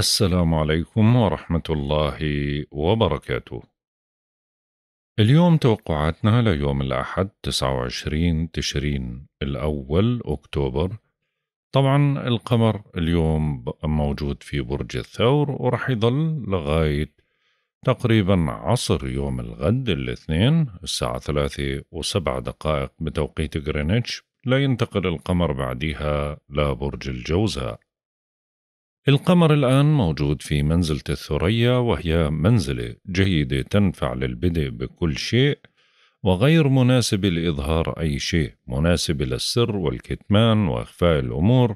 السلام عليكم ورحمة الله وبركاته. اليوم توقعاتنا ليوم الأحد 29 تشرين الأول أكتوبر طبعا القمر اليوم موجود في برج الثور ورح يظل لغاية تقريبا عصر يوم الغد الاثنين الساعة ثلاثة وسبع دقائق بتوقيت غرينتش لا ينتقل القمر بعدها لبرج الجوزاء القمر الآن موجود في منزلة الثريا وهي منزلة جيدة تنفع للبدء بكل شيء وغير مناسبة لإظهار أي شيء مناسبة للسر والكتمان وإخفاء الأمور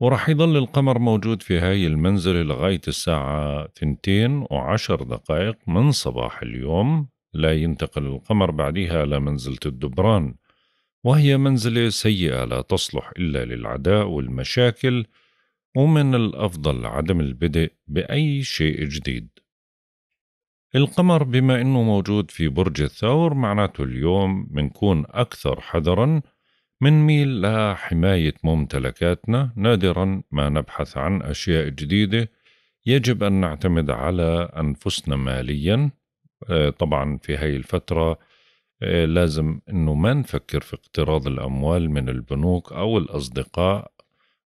ورح يضل القمر موجود في هاي المنزلة لغاية الساعة تنتين وعشر دقائق من صباح اليوم لا ينتقل القمر بعدها إلى منزلة الدبران وهي منزلة سيئة لا تصلح إلا للعداء والمشاكل ومن الأفضل عدم البدء بأي شيء جديد القمر بما أنه موجود في برج الثور معناته اليوم منكون أكثر حذراً منميل لحماية ممتلكاتنا نادرا ما نبحث عن أشياء جديدة يجب أن نعتمد على أنفسنا ماليا آه، طبعا في هاي الفترة آه، لازم أنه ما نفكر في اقتراض الأموال من البنوك أو الأصدقاء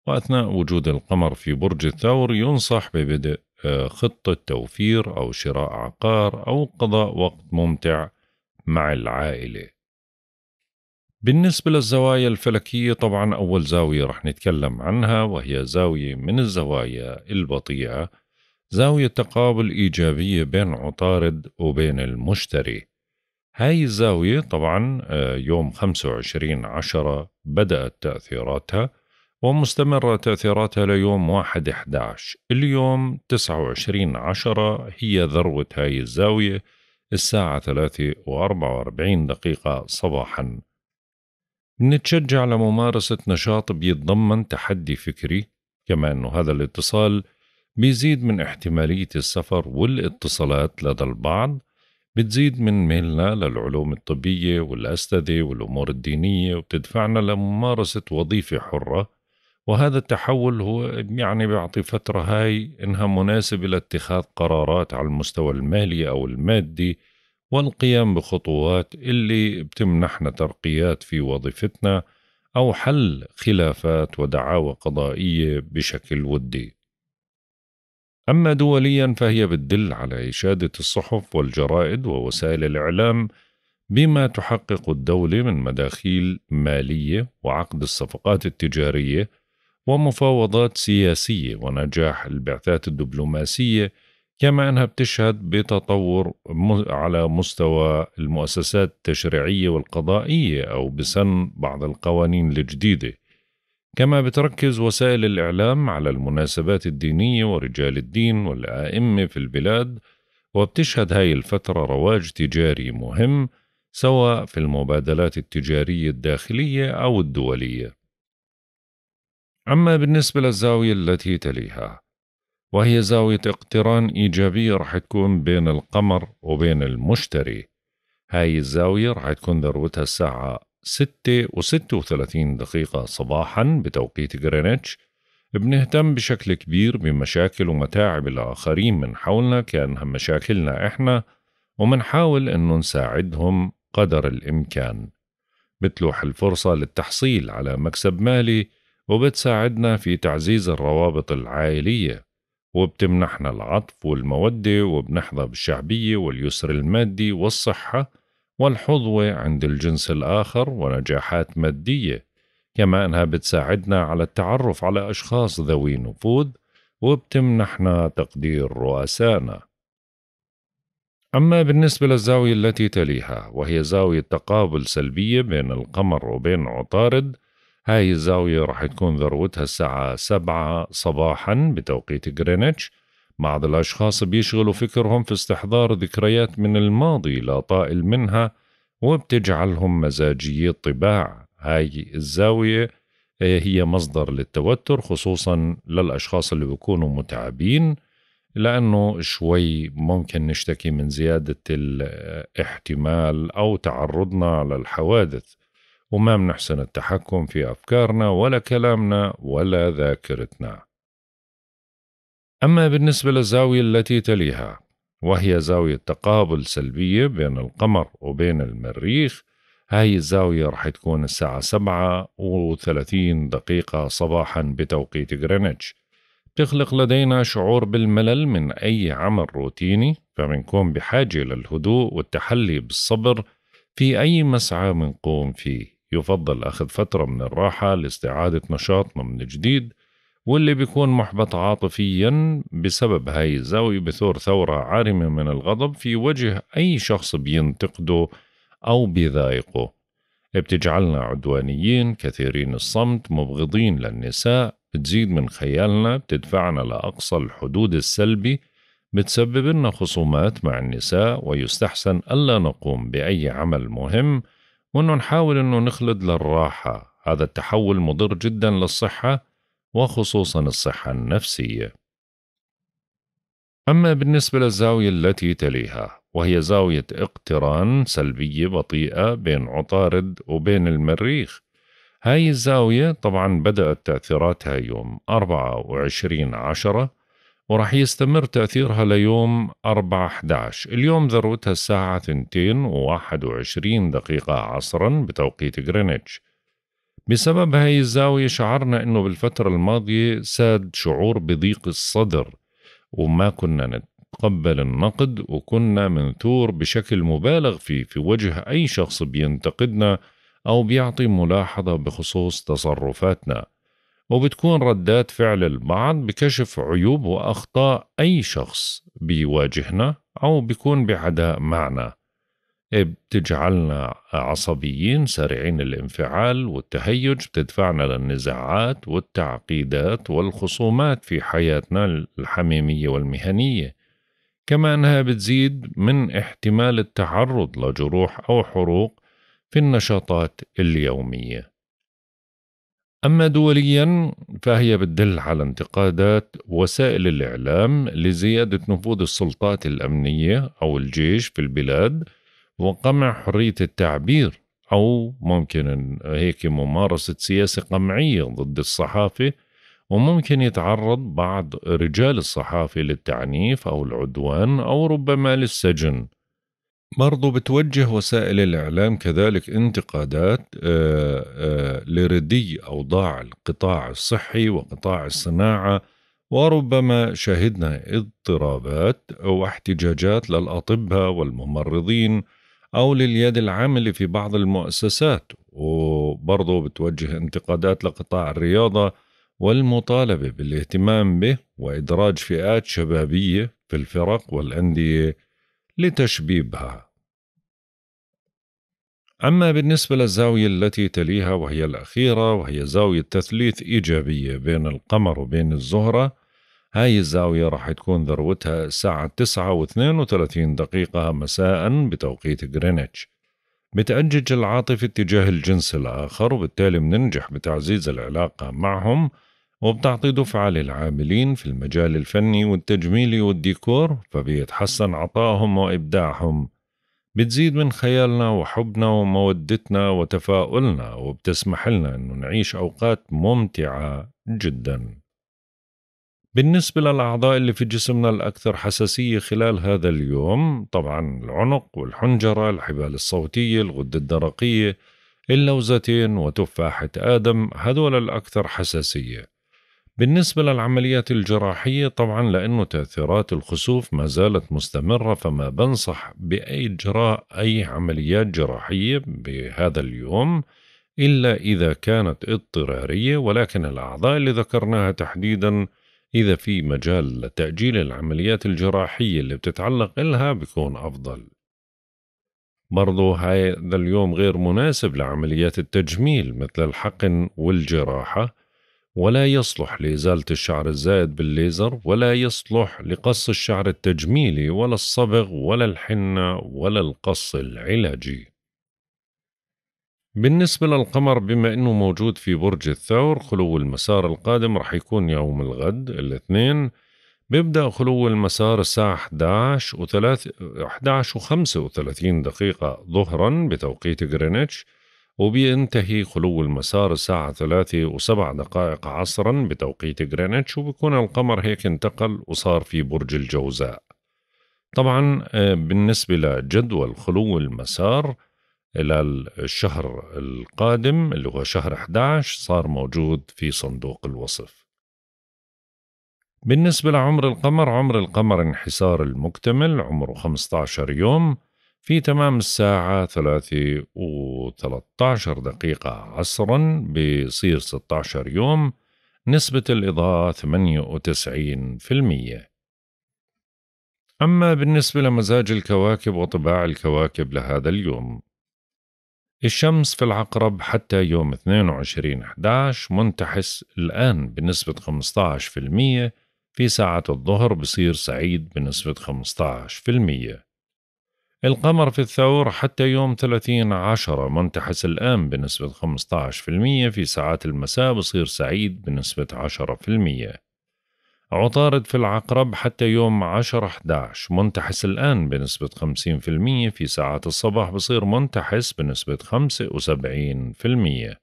وأثناء وجود القمر في برج الثور ينصح ببدء آه، خطة توفير أو شراء عقار أو قضاء وقت ممتع مع العائلة بالنسبة للزوايا الفلكية طبعا أول زاوية رح نتكلم عنها وهي زاوية من الزوايا البطيئة زاوية تقابل إيجابية بين عطارد وبين المشتري هاي الزاوية طبعا آه، يوم 25 عشرة بدأت تأثيراتها ومستمرة تأثيراتها ليوم 1/11 اليوم 29 عشرة هي ذروة هاي الزاوية الساعة 3:44 دقيقة صباحا نتشجع لممارسة نشاط بيتضمن تحدي فكري كما أنه هذا الاتصال بيزيد من احتمالية السفر والاتصالات لدى البعض بتزيد من ميلنا للعلوم الطبية والأستاذة والأمور الدينية وبتدفعنا لممارسة وظيفة حرة وهذا التحول هو يعني بيعطي فترة هاي إنها مناسبة لاتخاذ قرارات على المستوى المالي أو المادي والقيام بخطوات اللي بتمنحنا ترقيات في وظيفتنا أو حل خلافات ودعاوى قضائية بشكل ودي. أما دوليا فهي بتدل على إشادة الصحف والجرائد ووسائل الإعلام بما تحقق الدولة من مداخيل مالية وعقد الصفقات التجارية ومفاوضات سياسية ونجاح البعثات الدبلوماسية كما أنها بتشهد بتطور على مستوى المؤسسات التشريعية والقضائية أو بسن بعض القوانين الجديدة كما بتركز وسائل الإعلام على المناسبات الدينية ورجال الدين والآئمة في البلاد وبتشهد هاي الفترة رواج تجاري مهم سواء في المبادلات التجارية الداخلية أو الدولية أما بالنسبة للزاوية التي تليها وهي زاوية اقتران إيجابية رح تكون بين القمر وبين المشتري هاي الزاوية رح تكون ذروتها الساعة 6 و 36 دقيقة صباحا بتوقيت غرينتش بنهتم بشكل كبير بمشاكل ومتاعب الآخرين من حولنا كأنها مشاكلنا إحنا ومنحاول إنه نساعدهم قدر الإمكان بتلوح الفرصة للتحصيل على مكسب مالي وبتساعدنا في تعزيز الروابط العائلية وبتمنحنا العطف والمودة وبنحظى بالشعبية واليسر المادي والصحة والحظوة عند الجنس الآخر ونجاحات مادية كما أنها بتساعدنا على التعرف على أشخاص ذوي نفوذ وبتمنحنا تقدير رؤسانا أما بالنسبة للزاوية التي تليها وهي زاوية تقابل سلبية بين القمر وبين عطارد هاي الزاوية رح تكون ذروتها الساعة سبعة صباحا بتوقيت غرينتش بعض الأشخاص بيشغلوا فكرهم في استحضار ذكريات من الماضي لا طائل منها وبتجعلهم مزاجي الطباع هاي الزاوية آه، هي مصدر للتوتر خصوصا للأشخاص اللي بيكونوا متعبين لأنه شوي ممكن نشتكي من زيادة الاحتمال أو تعرضنا للحوادث وما بنحسن التحكم في أفكارنا ولا كلامنا ولا ذاكرتنا أما بالنسبة للزاوية التي تليها وهي زاوية تقابل سلبية بين القمر وبين المريخ هاي الزاوية رح تكون الساعة سبعة وثلاثين دقيقة صباحا بتوقيت غرينتش تخلق لدينا شعور بالملل من أي عمل روتيني فمنكون بحاجة للهدوء والتحلي بالصبر في أي مسعى منقوم فيه يفضل أخذ فترة من الراحة لاستعادة نشاطنا من جديد واللي بيكون محبط عاطفيا بسبب هاي الزاوية بثور ثورة عارمة من الغضب في وجه أي شخص بينتقده أو بيضايقه بتجعلنا عدوانيين كثيرين الصمت مبغضين للنساء بتزيد من خيالنا بتدفعنا لأقصى الحدود السلبي بتسبب لنا خصومات مع النساء ويستحسن ألا نقوم بأي عمل مهم وأنه نحاول أنه نخلد للراحة هذا التحول مضر جدا للصحة وخصوصا الصحة النفسية أما بالنسبة للزاوية التي تليها وهي زاوية اقتران سلبية بطيئة بين عطارد وبين المريخ هاي الزاوية طبعا بدأت تأثيراتها يوم 24 عشرة وراح يستمر تأثيرها ليوم 4/11 اليوم ذروتها الساعة 2 و21 دقيقة عصرا بتوقيت غرينتش بسبب هاي الزاوية شعرنا أنه بالفترة الماضية ساد شعور بضيق الصدر وما كنا نتقبل النقد وكنا منثور بشكل مبالغ فيه في وجه أي شخص بينتقدنا أو بيعطي ملاحظة بخصوص تصرفاتنا وبتكون ردات فعل البعض بكشف عيوب وأخطاء أي شخص بيواجهنا أو بيكون بعداء معنا بتجعلنا عصبيين سريعين الانفعال والتهيج بتدفعنا للنزاعات والتعقيدات والخصومات في حياتنا الحميمية والمهنية كما أنها بتزيد من احتمال التعرض لجروح أو حروق في النشاطات اليومية أما دوليا فهي بتدل على انتقادات وسائل الإعلام لزيادة نفوذ السلطات الأمنية أو الجيش في البلاد وقمع حرية التعبير أو ممكن هيك ممارسة سياسة قمعية ضد الصحافة وممكن يتعرض بعض رجال الصحافة للتعنيف أو العدوان أو ربما للسجن برضو بتوجه وسائل الإعلام كذلك انتقادات آه، آه، لردي أوضاع القطاع الصحي وقطاع الصناعة وربما شهدنا اضطرابات واحتجاجات للأطباء والممرضين أو لليد العاملة في بعض المؤسسات وبرضو بتوجه انتقادات لقطاع الرياضة والمطالبة بالاهتمام به وإدراج فئات شبابية في الفرق والأندية لتشبيبها أما بالنسبة للزاوية التي تليها وهي الأخيرة وهي زاوية تثليث إيجابية بين القمر وبين الزهرة هاي الزاوية راح تكون ذروتها الساعة تسعة واثنين وثلاثين دقيقة مساء بتوقيت غرينتش بتأجج العاطفة اتجاه الجنس الآخر وبالتالي مننجح بتعزيز العلاقة معهم وبتعطي دفعة للعاملين في المجال الفني والتجميلي والديكور فبيتحسن عطائهم وإبداعهم بتزيد من خيالنا وحبنا ومودتنا وتفاؤلنا وبتسمح لنا أنه نعيش أوقات ممتعة جدا بالنسبة للأعضاء اللي في جسمنا الأكثر حساسية خلال هذا اليوم طبعا العنق والحنجرة الحبال الصوتية الغدة الدرقية اللوزتين وتفاحة آدم هذول الأكثر حساسية بالنسبة للعمليات الجراحية طبعا لأنه تأثيرات الخسوف ما زالت مستمرة فما بنصح بإجراء أي عمليات جراحية بهذا اليوم إلا إذا كانت اضطرارية ولكن الأعضاء اللي ذكرناها تحديدا إذا في مجال لتأجيل العمليات الجراحية اللي بتتعلق إلها بيكون أفضل برضو هذا اليوم غير مناسب لعمليات التجميل مثل الحقن والجراحة ولا يصلح لإزالة الشعر الزائد بالليزر ولا يصلح لقص الشعر التجميلي ولا الصبغ ولا الحنة ولا القص العلاجي بالنسبة للقمر بما أنه موجود في برج الثور خلو المسار القادم رح يكون يوم الغد الاثنين بيبدأ خلو المسار الساعة 11 و 11 و 35 دقيقة ظهرا بتوقيت غرينتش وبينتهي خلو المسار الساعة ثلاثة وسبع دقائق عصرا بتوقيت غرينتش وبكون القمر هيك انتقل وصار في برج الجوزاء طبعا آه، بالنسبة لجدول خلو المسار إلى الشهر القادم اللي هو شهر 11 صار موجود في صندوق الوصف بالنسبة لعمر القمر عمر القمر انحسار المكتمل عمره 15 يوم في تمام الساعة ثلاثة و عشر دقيقة عصرا بصير ستة عشر يوم نسبة الإضاءة وتسعين في المية أما بالنسبة لمزاج الكواكب وطباع الكواكب لهذا اليوم الشمس في العقرب حتى يوم 22/11 منتحس الآن بنسبة 15% في ساعة الظهر بصير سعيد بنسبة المية القمر في الثور حتى يوم 30 عشرة منتحس الآن بنسبة 15% في ساعات المساء بصير سعيد بنسبة 10% عطارد في العقرب حتى يوم 10 11 منتحس الآن بنسبة 50% في ساعات الصباح بصير منتحس بنسبة 75%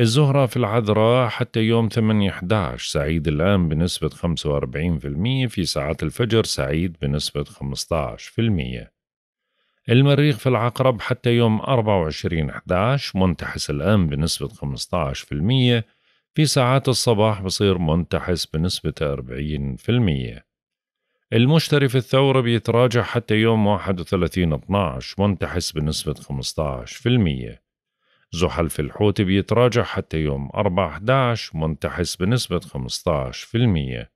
الزهرة في العذراء حتى يوم 8 11 سعيد الآن بنسبة 45% في ساعات الفجر سعيد بنسبة 15% المريخ في العقرب حتى يوم 24 11 منتحس الآن بنسبة 15% في ساعات الصباح بصير منتحس بنسبة 40% المشتري في الثورة بيتراجع حتى يوم 31 12 منتحس بنسبة 15% زحل في الحوت بيتراجع حتى يوم 4 11 منتحس بنسبة 15%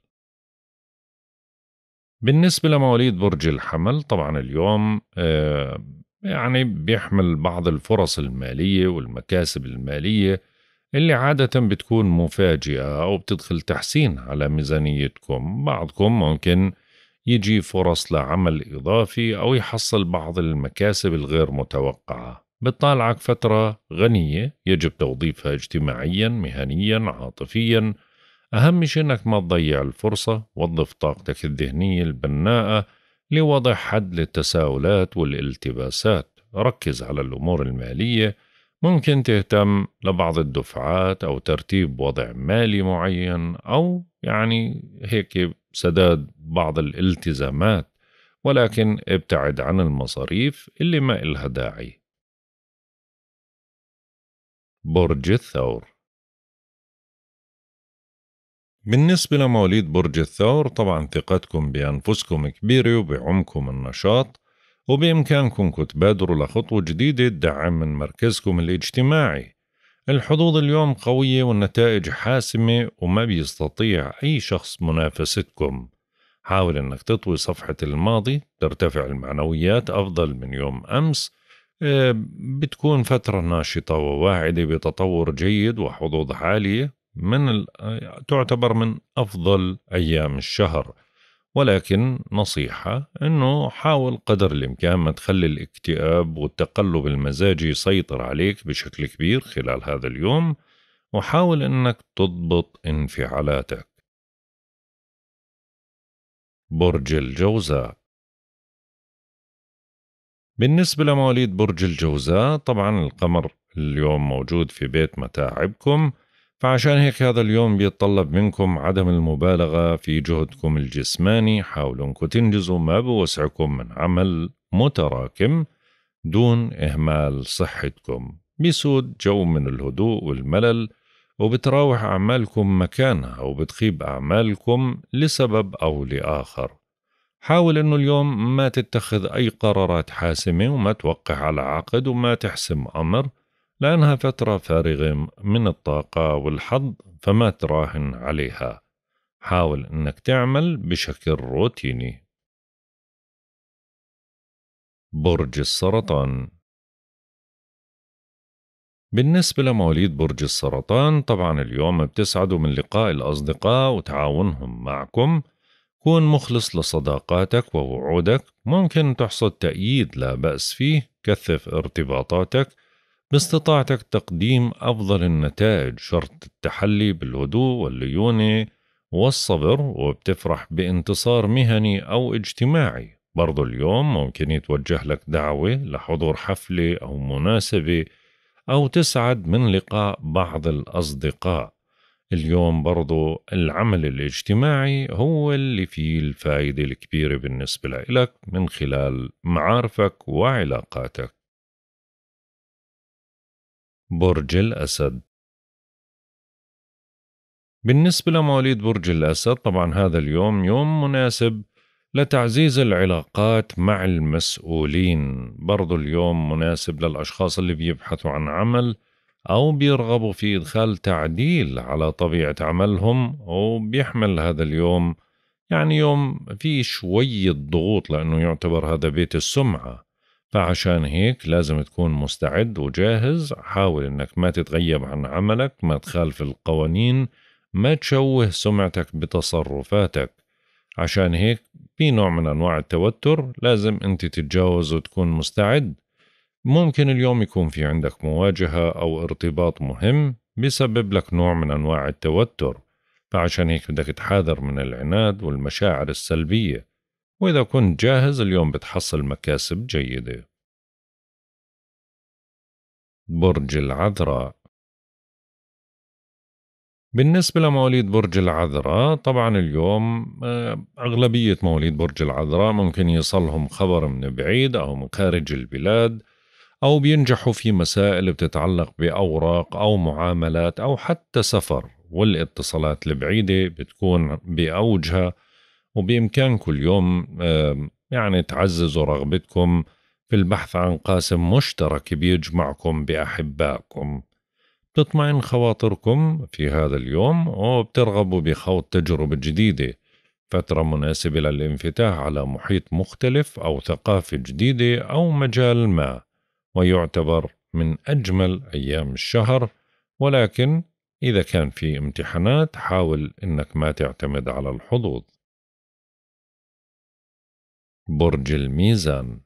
بالنسبة لمواليد برج الحمل طبعا اليوم آه، يعني بيحمل بعض الفرص المالية والمكاسب المالية اللي عادة بتكون مفاجئة أو بتدخل تحسين على ميزانيتكم بعضكم ممكن يجي فرص لعمل إضافي أو يحصل بعض المكاسب الغير متوقعة بتطالعك فترة غنية يجب توظيفها اجتماعيا مهنيا عاطفيا أهم شيء إنك ما تضيع الفرصة وظف طاقتك الذهنية البناءة لوضع حد للتساؤلات والالتباسات ركز على الأمور المالية ممكن تهتم لبعض الدفعات أو ترتيب وضع مالي معين أو يعني هيك سداد بعض الالتزامات ولكن ابتعد عن المصاريف اللي ما إلها داعي برج الثور بالنسبة لمواليد برج الثور طبعا ثقتكم بأنفسكم كبيرة وبعمكم النشاط وبإمكانكم تبادروا لخطوة جديدة تدعم من مركزكم الاجتماعي الحظوظ اليوم قوية والنتائج حاسمة وما بيستطيع أي شخص منافستكم حاول أنك تطوي صفحة الماضي ترتفع المعنويات أفضل من يوم أمس آه، بتكون فترة ناشطة وواعدة بتطور جيد وحظوظ عالية من تعتبر من أفضل أيام الشهر ولكن نصيحة أنه حاول قدر الإمكان ما تخلي الاكتئاب والتقلب المزاجي يسيطر عليك بشكل كبير خلال هذا اليوم وحاول أنك تضبط انفعالاتك برج الجوزاء بالنسبة لمواليد برج الجوزاء طبعا القمر اليوم موجود في بيت متاعبكم فعشان هيك هذا اليوم بيتطلب منكم عدم المبالغة في جهدكم الجسماني حاولوا انكم تنجزوا ما بوسعكم من عمل متراكم دون إهمال صحتكم بيسود جو من الهدوء والملل وبتراوح أعمالكم مكانها وبتخيب أعمالكم لسبب أو لآخر حاول أنه اليوم ما تتخذ أي قرارات حاسمة وما توقع على عقد وما تحسم أمر لأنها فترة فارغة من الطاقة والحظ فما تراهن عليها حاول أنك تعمل بشكل روتيني برج السرطان بالنسبة لمواليد برج السرطان طبعا اليوم بتسعدوا من لقاء الأصدقاء وتعاونهم معكم كون مخلص لصداقاتك ووعودك ممكن تحصد تأييد لا بأس فيه كثف ارتباطاتك باستطاعتك تقديم أفضل النتائج شرط التحلي بالهدوء والليونة والصبر وبتفرح بانتصار مهني أو اجتماعي برضو اليوم ممكن يتوجه لك دعوة لحضور حفلة أو مناسبة أو تسعد من لقاء بعض الأصدقاء اليوم برضو العمل الاجتماعي هو اللي فيه الفائدة الكبيرة بالنسبة لك من خلال معارفك وعلاقاتك برج الأسد بالنسبة لمواليد برج الأسد طبعا هذا اليوم يوم مناسب لتعزيز العلاقات مع المسؤولين برضو اليوم مناسب للأشخاص اللي بيبحثوا عن عمل أو بيرغبوا في إدخال تعديل على طبيعة عملهم وبيحمل هذا اليوم يعني يوم فيه شوية ضغوط لأنه يعتبر هذا بيت السمعة فعشان هيك لازم تكون مستعد وجاهز حاول انك ما تتغيب عن عملك ما تخالف القوانين ما تشوه سمعتك بتصرفاتك عشان هيك في نوع من انواع التوتر لازم انت تتجاوز وتكون مستعد ممكن اليوم يكون في عندك مواجهة او ارتباط مهم بسبب لك نوع من انواع التوتر فعشان هيك بدك تحاذر من العناد والمشاعر السلبية وإذا كنت جاهز اليوم بتحصل مكاسب جيدة برج العذراء بالنسبة لمواليد برج العذراء طبعا اليوم آه، أغلبية مواليد برج العذراء ممكن يصلهم خبر من بعيد أو من خارج البلاد أو بينجحوا في مسائل بتتعلق بأوراق أو معاملات أو حتى سفر والاتصالات البعيدة بتكون بأوجها وبإمكانكم اليوم يعني تعززوا رغبتكم في البحث عن قاسم مشترك بيجمعكم بأحبائكم بتطمئن خواطركم في هذا اليوم وبترغبوا بخوض تجربة جديدة فترة مناسبة للانفتاح على محيط مختلف أو ثقافة جديدة أو مجال ما ويعتبر من أجمل أيام الشهر ولكن إذا كان في امتحانات حاول إنك ما تعتمد على الحظوظ برج الميزان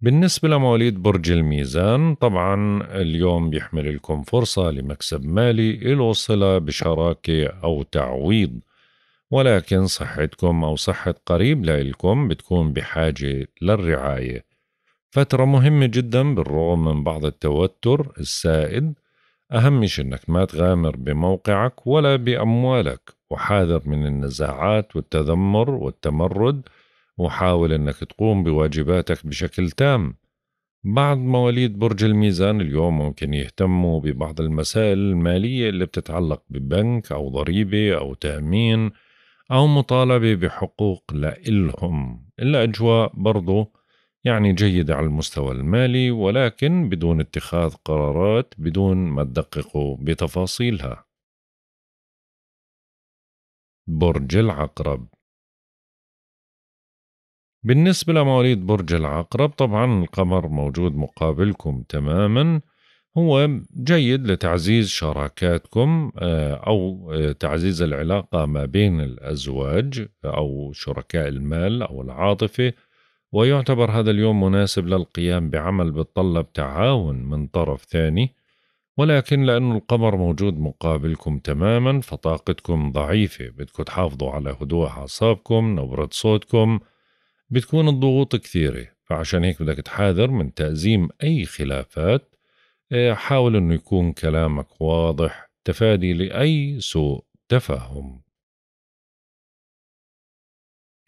بالنسبة لمواليد برج الميزان طبعا اليوم بيحمل لكم فرصة لمكسب مالي له صلة بشراكة أو تعويض ولكن صحتكم أو صحة قريب لإلكم بتكون بحاجة للرعاية فترة مهمة جدا بالرغم من بعض التوتر السائد أهم شيء إنك ما تغامر بموقعك ولا بأموالك وحاذر من النزاعات والتذمر والتمرد وحاول أنك تقوم بواجباتك بشكل تام بعض مواليد برج الميزان اليوم ممكن يهتموا ببعض المسائل المالية اللي بتتعلق ببنك أو ضريبة أو تأمين أو مطالبة بحقوق لإلهم الأجواء برضو يعني جيدة على المستوى المالي ولكن بدون اتخاذ قرارات بدون ما تدققوا بتفاصيلها برج العقرب بالنسبة لمواليد برج العقرب طبعا القمر موجود مقابلكم تماما هو جيد لتعزيز شراكاتكم آه، أو آه، تعزيز العلاقة ما بين الأزواج أو شركاء المال أو العاطفة ويعتبر هذا اليوم مناسب للقيام بعمل بتطلب تعاون من طرف ثاني ولكن لأن القمر موجود مقابلكم تماما فطاقتكم ضعيفة بدكم تحافظوا على هدوء أعصابكم نبرة صوتكم بتكون الضغوط كثيرة فعشان هيك بدك تحاذر من تأزيم أي خلافات آه، حاول أنه يكون كلامك واضح تفادي لأي سوء تفاهم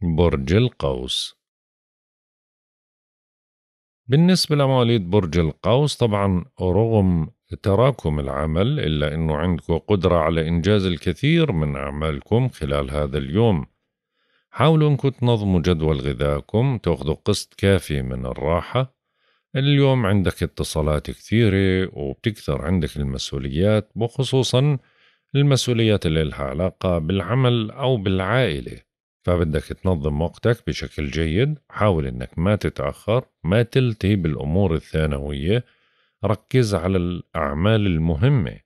برج القوس بالنسبة لمواليد برج القوس طبعا رغم تراكم العمل إلا أنه عندكم قدرة على إنجاز الكثير من أعمالكم خلال هذا اليوم حاولوا أنكم تنظموا جدول غذائكم تاخذوا قسط كافي من الراحة اليوم عندك اتصالات كثيرة وبتكثر عندك المسؤوليات وخصوصا المسؤوليات اللي لها علاقة بالعمل أو بالعائلة فبدك تنظم وقتك بشكل جيد حاول أنك ما تتأخر ما تلتهي بالأمور الثانوية ركز على الأعمال المهمة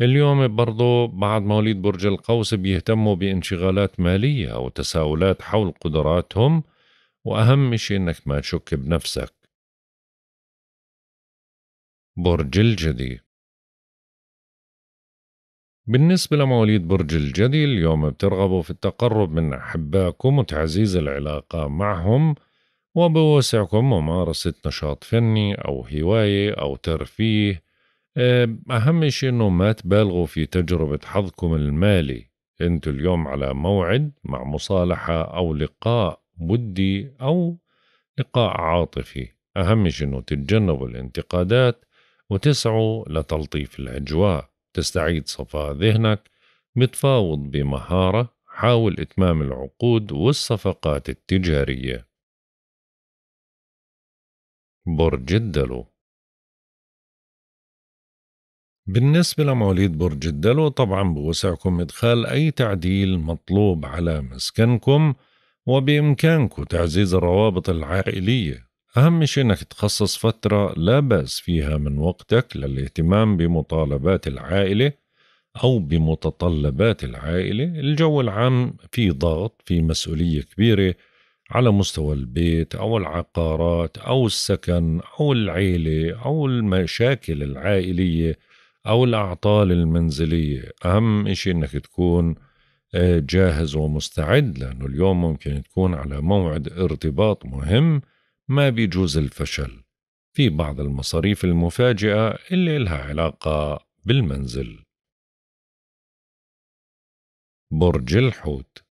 اليوم برضو بعد مواليد برج القوس بيهتموا بانشغالات مالية وتساؤلات حول قدراتهم وأهم شيء إنك ما تشك بنفسك برج الجدي بالنسبة لمواليد برج الجدي اليوم بترغبوا في التقرب من أحبائكم وتعزيز العلاقة معهم وبوسعكم ممارسة نشاط فني أو هواية أو ترفيه أهم شيء إنه ما تبالغوا في تجربة حظكم المالي أنتوا اليوم على موعد مع مصالحة أو لقاء ودي أو لقاء عاطفي أهم شيء إنه تتجنبوا الانتقادات وتسعوا لتلطيف الأجواء تستعيد صفاء ذهنك بتفاوض بمهارة حاول إتمام العقود والصفقات التجارية برج الدلو بالنسبة لمواليد برج الدلو طبعا بوسعكم إدخال أي تعديل مطلوب على مسكنكم وبإمكانكم تعزيز الروابط العائلية أهم شيء أنك تخصص فترة لا بأس فيها من وقتك للاهتمام بمطالبات العائلة أو بمتطلبات العائلة الجو العام في ضغط في مسؤولية كبيرة على مستوى البيت او العقارات او السكن او العيله او المشاكل العائليه او الاعطال المنزليه اهم إشي انك تكون آه، جاهز ومستعد لانه اليوم ممكن تكون على موعد ارتباط مهم ما بيجوز الفشل في بعض المصاريف المفاجئه اللي لها علاقه بالمنزل برج الحوت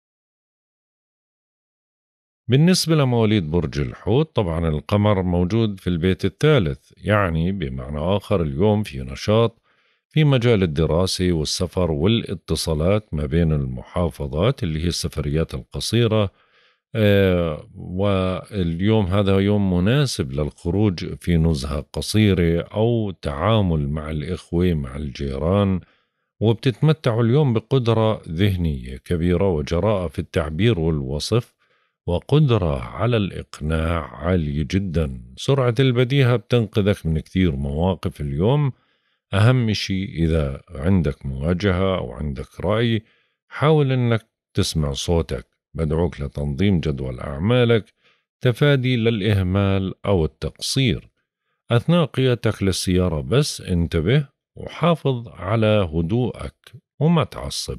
بالنسبة لمواليد برج الحوت طبعا القمر موجود في البيت الثالث يعني بمعنى آخر اليوم في نشاط في مجال الدراسة والسفر والاتصالات ما بين المحافظات اللي هي السفريات القصيرة آه، واليوم هذا يوم مناسب للخروج في نزهة قصيرة أو تعامل مع الإخوة مع الجيران وبتتمتعوا اليوم بقدرة ذهنية كبيرة وجراءة في التعبير والوصف وقدرة على الإقناع عالية جدا سرعة البديهة بتنقذك من كثير مواقف اليوم أهم شيء إذا عندك مواجهة أو عندك رأي حاول أنك تسمع صوتك بدعوك لتنظيم جدول أعمالك تفادي للإهمال أو التقصير أثناء قيادتك للسيارة بس انتبه وحافظ على هدوءك وما تعصب